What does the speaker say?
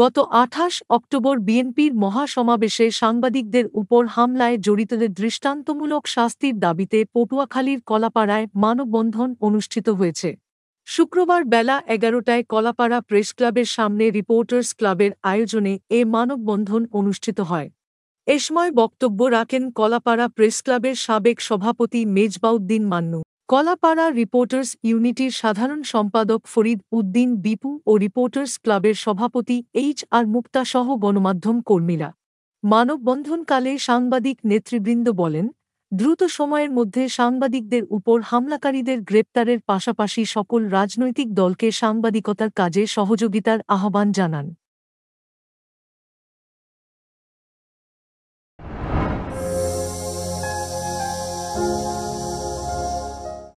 গত আঠাশ অক্টোবর বিএনপির মহাসমাবেশে সাংবাদিকদের উপর হামলায় জড়িতদের দৃষ্টান্তমূলক শাস্তির দাবিতে পটুয়াখালীর কলাপাড়ায় মানববন্ধন অনুষ্ঠিত হয়েছে শুক্রবার বেলা এগারোটায় কলাপাড়া প্রেস ক্লাবের সামনে রিপোর্টার্স ক্লাবের আয়োজনে এ মানববন্ধন অনুষ্ঠিত হয় এসময় বক্তব্য রাখেন কলাপাড়া প্রেস ক্লাবের সাবেক সভাপতি মেজবাউদ্দিন মান্নু কলাপাড়া রিপোর্টার্স ইউনিটির সাধারণ সম্পাদক ফরিদ উদ্দিন বিপু ও রিপোর্টার্স ক্লাবের সভাপতি এইচ আর মুক্তাসহ গণমাধ্যম কর্মীরা মানববন্ধনকালে সাংবাদিক নেতৃবৃন্দ বলেন দ্রুত সময়ের মধ্যে সাংবাদিকদের উপর হামলাকারীদের গ্রেপ্তারের পাশাপাশি সকল রাজনৈতিক দলকে সাংবাদিকতার কাজে সহযোগিতার আহ্বান জানান thank you